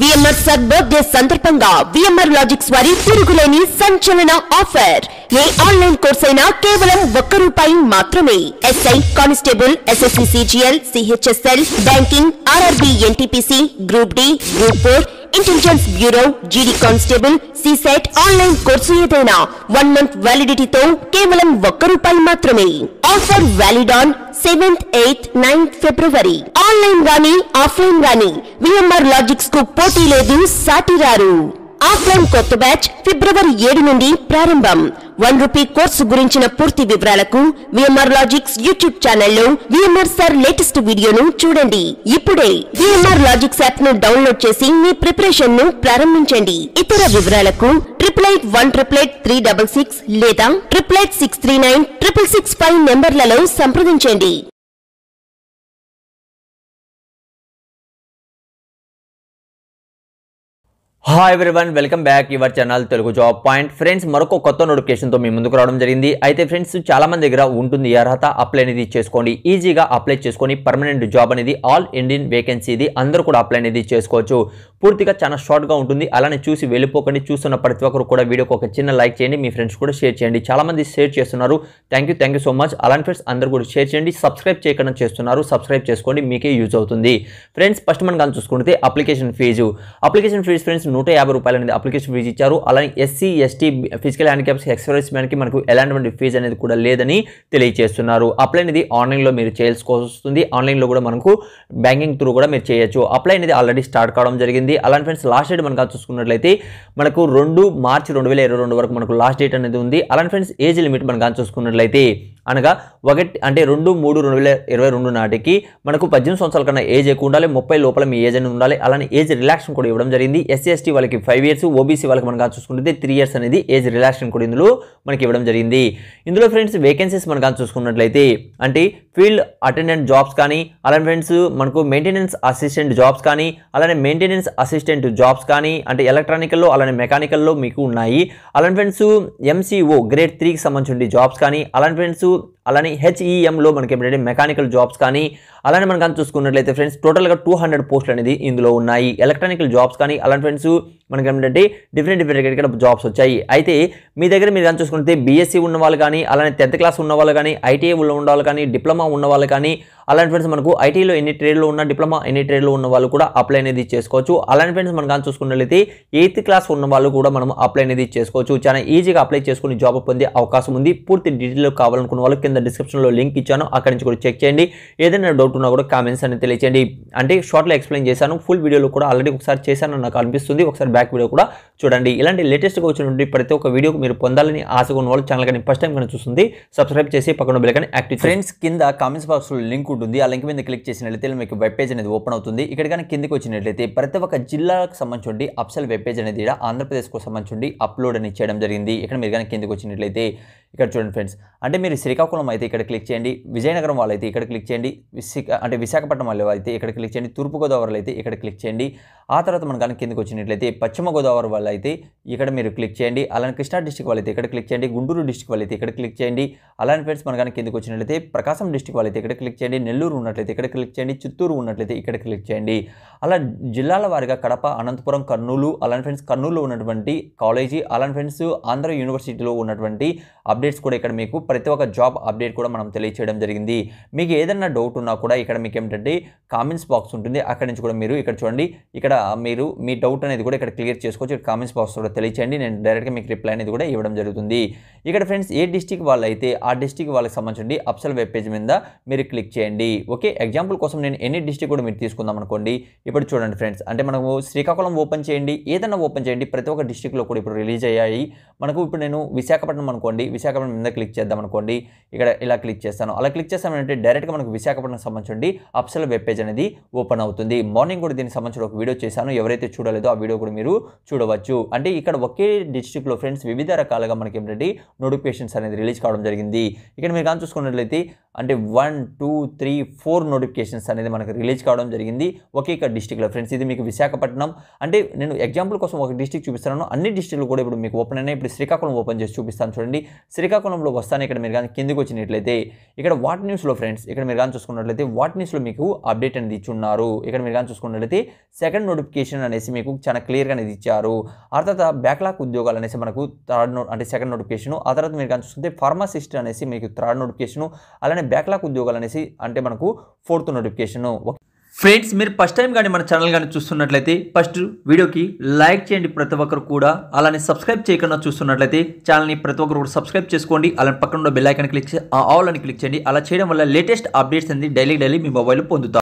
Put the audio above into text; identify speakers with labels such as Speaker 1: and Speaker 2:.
Speaker 1: VMR sir birthday సందర్భంగా VMR logics వారి తిరుగులేని సంచలన ఆఫర్ ఏ ఆన్లైన్ కోర్స్ అయినా కేవలం ఒక్క రూపాయి మాత్రమే SI constable SSC CGL CHSL banking RRB NTPC group D group four intelligence bureau GD constable CSET online course ఏదైనా వన్ మంత్ వ్యాలిడిటీతో కేవలం ఒక్క రూపాయి మాత్రమే offer valid on seventh eighth ninth February online గానీ ఆఫ్లైన్ గానీ విఎంఆర్ లాజిక్స్ కు పోటీ లేదు సాటిరారు ఆఫ్లైన్ కొత్త బ్యాచ్ ఫిబ్రవరి ఏడు నుండి ప్రారంభం వన్ రూపీ కోర్సు గురించిన పూర్తి వివరాలకు విఎంఆర్ లాజిక్స్ యూట్యూబ్ ఛానల్లో విఎంఆర్ సార్ లేటెస్ట్ వీడియోను చూడండి ఇప్పుడే విఎంఆర్ లాజిక్స్ యాప్ ను డౌన్లోడ్ చేసి మీ ప్రిపరేషన్ ను ప్రారంభించండి ఇతర వివరాలకు triple eight one triple eight three double six లేదా triple eight six three nine triple six five నెంబర్లలో సంప్రదించండి hi one welcome back your channel Telugu job point friends మరొక కొత్త
Speaker 2: నోటిఫికేషన్తో మీ ముందుకు రావడం జరిగింది అయితే ఫ్రెండ్స్ చాలా మంది దగ్గర ఉంటుంది అర్హత అప్లై అనేది చేసుకోండి ఈజీగా అప్లై చేసుకొని పర్మనెంట్ జాబ్ అనేది ఆల్ ఇండియన్ వేకెన్సీ ఇది అందరూ కూడా అప్లై అనేది చేసుకోవచ్చు పూర్తిగా చాలా షార్ట్గా ఉంటుంది అలానే చూసి వెళ్ళిపోకండి చూస్తున్న ప్రతి ఒక్కరు కూడా వీడియోకి ఒక చిన్న లైక్ చేయండి మీ ఫ్రెండ్స్ కూడా షేర్ చేయండి చాలా మంది షేర్ చేస్తున్నారు thank you thank you so much అలాంటి ఫ్రెండ్స్ అందరూ కూడా షేర్ చేయండి సబ్స్క్రైబ్ చేయకుండా చేస్తున్నారు సబ్స్క్రైబ్ చేసుకోండి మీకే యూజ్ అవుతుంది ఫ్రెండ్స్ ఫస్ట్ మనం కానీ చూసుకుంటే application fee application fee friends నూట యాభై రూపాయలు అనేది అప్లికేషన్ ఫీజు ఇచ్చారు అలానే SC ST physical handicaps experience మ్యాన్కి మనకు ఎలాంటి ఫీజు అనేది కూడా లేదని తెలియజేస్తున్నారు అప్లై అనేది ఆన్లైన్లో మీరు చేసుకోవాల్సి వస్తుంది ఆన్లైన్లో కూడా మనకు బ్యాంకింగ్ త్రూ కూడా మీరు చేయొచ్చు అప్లై అనేది ఆల్రెడీ స్టార్ట్ కావడం జరిగింది అలాంటి ఫ్రెండ్స్ లాస్ట్ డేట్ మనకు చూసుకున్నట్లయితే మనకు రెండు మార్చి రెండు వరకు మనకు లాస్ట్ డేట్ అనేది ఉంది అలాంటి ఫ్రెండ్స్ ఏజ్ లిమిట్ మనకు చూసుకున్నట్లయితే అనగా ఒకటి అంటే రెండు మూడు రెండు వేల ఇరవై రెండు నాటికి మనకు పద్దెనిమిది సంవత్సరాల కన్నా ఏజ్ ఎక్కువ ఉండాలి ముప్పై లోపల మీ ఏజ్ అనేది ఉండాలి అలానే ఏజ్ రిలాక్షన్ కూడా ఇవ్వడం జరిగింది ఎస్సీ ఎస్టీ వాళ్ళకి ఫైవ్ ఇయర్స్ ఓబీసీ వాళ్ళకి మనకు చూసుకుంటే త్రీ ఇయర్స్ అనేది ఏజ్ రిలాక్షన్ కూడా ఇందులో మనకి ఇవ్వడం జరిగింది ఇందులో ఫ్రెండ్స్ వేకెన్సీస్ మనం కానీ చూసుకున్నట్లయితే అంటే ఫీల్డ్ అటెండెంట్ జాబ్స్ కానీ అలానే ఫ్రెండ్స్ మనకు మెయింటెనెన్స్ అసిస్టెంట్ జాబ్స్ కానీ అలానే మెయింటెనెన్స్ అసిస్టెంట్ జాబ్స్ కానీ అంటే ఎలక్ట్రానికల్లో అలానే మెకానికల్లో మీకు ఉన్నాయి అలానే ఫ్రెండ్స్ ఎంసీఓ గ్రేడ్ త్రీకి సంబంధించిన జాబ్స్ కానీ అలానే ఫ్రెండ్స్ అలానే హెచ్ఈఎంలో e మనకి ఏంటంటే మెకానికల్ జాబ్స్ కానీ అలానే మనం కానీ చూసుకున్నట్లయితే ఫ్రెండ్స్ టోటల్గా టూ హండ్రెడ్ పోస్టులు అనేది ఇందులో ఉన్నాయి ఎలక్ట్రానికల్ జాబ్స్ కానీ అలాంటి ఫ్రెండ్స్ మనకి ఏంటంటే డిఫరెంట్ డిఫరెంట్ ఇక్కడ జాబ్స్ వచ్చాయి అయితే మీ దగ్గర మీరు కానీ చూసుకుంటే బీఎస్సీ e ఉన్న వాళ్ళు కానీ అలానే టెన్త్ క్లాస్ ఉన్న వాళ్ళు కానీ ఐటీఐ ఉన్న వాళ్ళు కానీ డిప్లొమా ఉన్న వాళ్ళు కానీ అలాంటి ఫ్రెండ్స్ మనకు ఐటీలో ఎన్ని ట్రేడ్లో ఉన్న డిప్లొమా ఎన్ని ట్రేడ్లో ఉన్న వాళ్ళు కూడా అప్లై అనేది చేసుకోవచ్చు అలాంటి ఫ్రెండ్స్ మనం కానీ చూసుకున్నట్లయితే ఎయిత్ క్లాస్ ఉన్న వాళ్ళు కూడా మనం అప్లై అనేది చేసుకోవచ్చు చాలా ఈజీగా అప్లై చేసుకుని జాబ్ పొందే అవకాశం ఉంది పూర్తి డీటెయిల్ కావాలనుకున్న వాళ్ళు కింద డిస్క్రిప్షన్లో లింక్ ఇచ్చాను అక్కడి నుంచి కూడా చెక్ చేయండి ఏదైనా డౌట్ అనుకున్నా కూడా కామెంట్స్ అని తెలియచేయండి అంటే షార్ట్లో ఎక్స్ప్లెయిన్ చేశాను ఫుల్ వీడియోలో కూడా ఆల్రెడీ ఒకసారి చేశాను నాకు అనిపిస్తుంది ఒకసారి బ్యాక్ వీడియో కూడా చూడండి ఇలాంటి లేటెస్ట్గా వచ్చినటువంటి ప్రతి ఒక్క వీడియో మీరు పొందాలని ఆశగా ఉన్న వాళ్ళు ఛానల్ కానీ ఫస్ట్ టైం కానీ చూస్తుంది సబ్స్క్రైబ్ చేసి పక్కన బిల్ కానీ యాక్టివ్ ఫ్రెండ్స్ కింద కామెంట్స్ బాక్స్లో లింక్ ఉంటుంది ఆ లింక్ మీద క్లిక్ చేసినట్లయితే మీకు వెబ్ పేజ్ అనేది ఓపెన్ అవుతుంది ఇక్కడ కానీ కిందకి వచ్చినట్లయితే ప్రతి ఒక్క జిల్లాకు సంబంధించి అప్సల్ వెబ్ పేజ్ అనేది ఆంధ్రప్రదేశ్కు సంబంధించి అప్లోడ్ అని చేయడం జరిగింది ఇక్కడ మీరు కానీ కిందకి వచ్చినట్లయితే ఇక్కడ చూడండి ఫ్రెండ్స్ అంటే మీరు శ్రీకాకుళం అయితే ఇక్కడ క్లిక్ చేయండి విజయనగరం వాళ్ళైతే ఇక్కడ క్లిక్ చేయండి అంటే విశాఖపట్నం వాళ్ళు అయితే ఇక్కడ క్లిక్ చేయండి తూర్పుగోదావరి అయితే ఇక్కడ క్లిక్ చేయండి ఆ తర్వాత మనం కానీ కిందకి వచ్చినట్లయితే పశ్చిమ గోదావరి వాళ్ళు అయితే ఇక్కడ మీరు క్లిక్ చేయండి అలానే కృష్ణా డిస్టిక్ వాళ్ళైతే ఇక్కడ క్లిక్ చేయండి గుంటూరు డిస్టిక్ వాళ్ళైతే ఇక్కడ క్లిక్ చేయండి అలానే ఫ్రెండ్స్ మనం కానీ కిందకి వచ్చినట్లయితే ప్రకాశం డిస్టిక్ వాళ్ళైతే ఇక్కడ క్లిక్ చేయండి నెల్లూరు ఉన్నట్లయితే ఇక్కడ క్లిక్ చేయండి చిత్తూరు ఉన్నట్లయితే ఇక్కడ క్లిక్ చేయండి అలా జిల్లాల వారిగా కడప అనంతపురం కర్నూలు అలానే ఫ్రెండ్స్ కర్నూలులో ఉన్నటువంటి కాలేజీ అలానే ఫ్రెండ్స్ ఆంధ్ర యూనివర్సిటీలో ఉన్నటువంటి అప్డేట్స్ కూడా ఇక్కడ మీకు ప్రతి ఒక్క జాబ్ అప్డేట్ కూడా మనం తెలియచేయడం జరిగింది మీకు ఏదైనా డౌట్ ఉన్నా కూడా ఇక్కడ మీకు ఏమిటంటే కామెంట్స్ బాక్స్ ఉంటుంది అక్కడ నుంచి కూడా మీరు ఇక్కడ చూడండి ఇక్కడ మీరు మీ డౌట్ అనేది కూడా ఇక్కడ క్లియర్ చేసుకోవచ్చు కామెంట్స్ బాక్స్ కూడా తెలియచేయండి నేను డైరెక్ట్గా మీకు రిప్లై అనేది కూడా ఇవ్వడం జరుగుతుంది ఇక్కడ ఫ్రెండ్స్ ఏ డిస్టిక్ వాళ్ళు అయితే ఆ డిస్టిక్ వాళ్ళకి సంబంధించి అప్సల్ వెబ్ పేజ్ మీద మీరు క్లిక్ చేయండి ఓకే ఎగ్జాంపుల్ కోసం నేను ఎన్ని డిస్టిక్ కూడా మీరు తీసుకుందాం అనుకోండి ఇప్పుడు చూడండి ఫ్రెండ్స్ అంటే మనము శ్రీకాకుళం ఓపెన్ చేయండి ఏదైనా ఓపెన్ చేయండి ప్రతి ఒక్క డిస్టిక్లో కూడా ఇప్పుడు రిలీజ్ అయ్యాయి మనకు ఇప్పుడు నేను విశాఖపట్నం అనుకోండి విశాఖపట్నం మీద క్లిక్ చేద్దాం అనుకోండి ఇక్కడ ఇలా క్లిక్ చేస్తాను అలా క్లిక్ చేస్తామంటే డైరెక్ట్గా మనకు విశాఖపట్నం సంబంధించి అప్సల్ వెబ్ పేజ్ అనేది ఓపెన్ అవుతుంది మార్నింగ్ కూడా దీనికి సంబంధించిన ఒక వీడియో చేశాను ఎవరైతే చూడలేదో ఆ వీడియో కూడా మీరు చూడవచ్చు అంటే ఇక్కడ ఒకే డిస్టిక్లో ఫ్రెండ్స్ వివిధ రకాలుగా మనకి ఏంటంటే నోటిఫికేషన్స్ అనేది రిలీజ్ కావడం జరిగింది ఇక్కడ మీరు కానీ చూసుకున్నట్లయితే అంటే one two three four notifications అనేది మనకు రిలీజ్ కావడం జరిగింది ఒకే ఒక డిస్టిక్లో ఫ్రెండ్స్ ఇది మీకు విశాఖపట్నం అంటే నేను ఎగ్జాంపుల్ కోసం ఒక డిస్టిక్ చూపిస్తున్నాను అన్ని డిస్టిక్లు కూడా ఇప్పుడు మీకు ఓపెన్ అయినా ఇప్పుడు శ్రీకాకుళం ఓపెన్ చేసి చూపిస్తాను చూడండి శ్రీకాకుళంలో వస్తాను ఇక్కడ మీరు కానీ కిందికి వచ్చినట్లయితే ఇక్కడ వాట్ న్యూస్లో ఫ్రెండ్స్ ఇక్కడ మీరు కానీ చూసుకున్నట్లయితే వాట్ న్యూస్లో మీకు అప్డేట్ అనేది ఇచ్చున్నారు ఇక్కడ మీరు కానీ చూసుకున్నట్లయితే సెకండ్ నోటిఫికేషన్ అనేసి మీకు చాలా క్లియర్గా అనేది ఇచ్చారు ఆ తర్వాత బ్యాక్లాక్ ఉద్యోగాలు అనేసి మనకు థర్డ్ నోట్ అంటే సెకండ్ నోటిఫికేషన్ ఆ తర్వాత మీరు కానీ చూసుకుంటే ఫార్మాసిస్ట్ అనేసి మీకు థర్డ్ నోటిఫికేషన్ అలానే బ్యాక్లాగ్ ఉద్యోగాలు అనేసి అంటే మనకు ఫోర్త్ నోటిఫికేషన్ ఫ్రెండ్స్ మీరు ఫస్ట్ టైం కానీ మన ఛానల్ కానీ చూస్తున్నట్లయితే ఫస్ట్ వీడియోకి లైక్ చేయండి ప్రతి ఒక్కరు కూడా అలానే సబ్స్క్రైబ్ చేయకుండా చూస్తున్నట్లయితే ఛానల్ని ప్రతి ఒక్కరు కూడా సబ్స్క్రైబ్ చేసుకోండి అలానే పక్కన ఉన్న బెల్ ఐకాన్ క్లిక్ ఆల్ అని క్లిక్ చేయండి అలా చేయడం వల్ల లేటెస్ట్ అప్డేట్స్ అనేది డైలీ డైలీ మీ మొబైల్ పొందుతారు